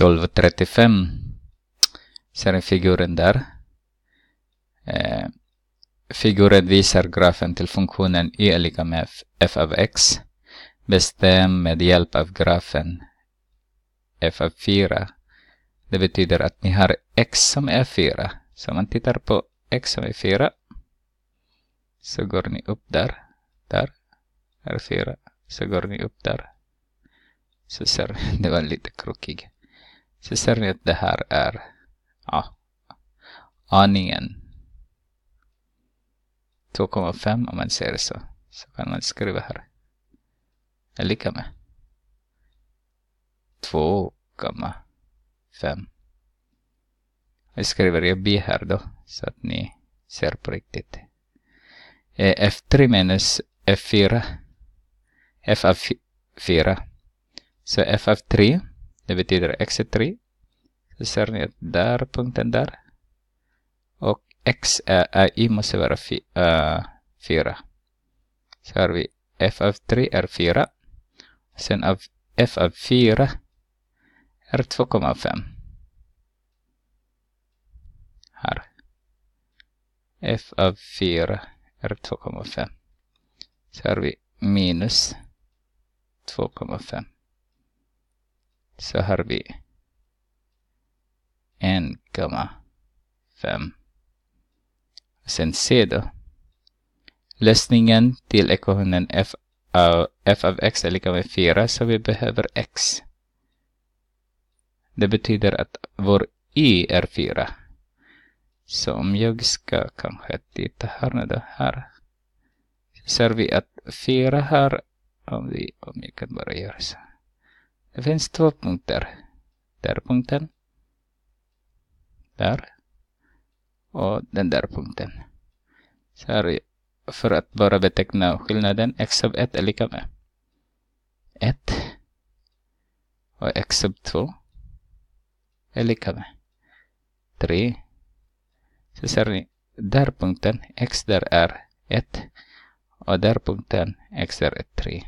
12.35 ser ni figuren där. Eh, figuren visar grafen till funktionen y är lika med f, av x. Bestäm med hjälp av grafen f av 4. Det betyder att ni har x som är 4. Så om man tittar på x som är 4. Så går ni upp där. Där. Här 4. Så går ni upp där. Så ser det var lite krokig. Så ser ni att det här är ja, aningen 2,5 om man ser så. Så kan man skriva här. Är lika med 2,5. Jag skriver jag B här då så att ni ser på riktigt. Eh, F3 minus F4 F av 4 så F av 3 det betyder exit3. Så ser ni att där, punkten där. Och x, är i måste vara fi, äh, 4. Så har vi f av 3 är 4. Sen av f av 4 är 2,5. Här. f av 4 är 2,5. Så har vi minus 2,5 så har vi 1,5. Sen C då. Lösningen till ekvationen f av, f av x är lika med 4 så vi behöver x. Det betyder att vår y är 4. Så om jag ska kanske titta här nu då, här. Så ser vi att 4 här, om, vi, om jag kan bara göra så. Det finns två punkter. Där punkten. Där. Och den där punkten. Så här, för att bara beteckna skillnaden. X sub 1 är lika med 1. Och X sub 2 är lika med 3. Så ser ni, där punkten X där är 1 och där punkten X där är 3.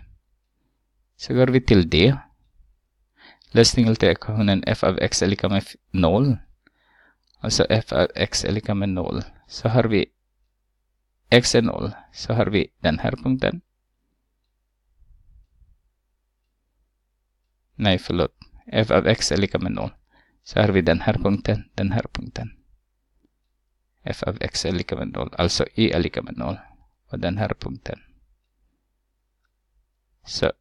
Så går vi till D Lösningen till ekvationen f av x är lika med 0. Alltså f av x är lika med 0. Så har vi x är 0. Så har vi den här punkten. Nej, förlåt. f av x är lika med 0. Så har vi den här punkten, den här punkten. f av x är lika med 0. Alltså y är lika med 0. Och den här punkten. Så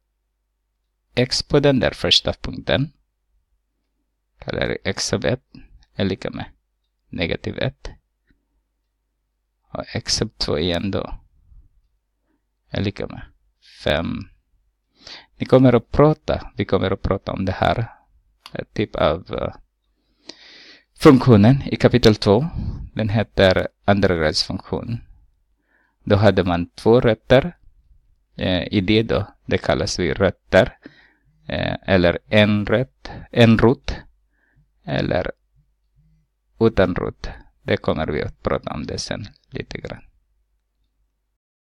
x på den där första punkten, kallar x sub 1, är lika med negativ 1. Och x sub 2 igen då, är lika med 5. Ni kommer att prata, vi kommer att prata om det här, typ av eh, funktionen i kapitel 2. Den heter undergradsfunktion. Då hade man två rötter. Eh, I det då, det kallas vi rötter. Eh, eller en rätt, en rutt eller utan rutt. Det kommer vi att prata om det sen lite grann.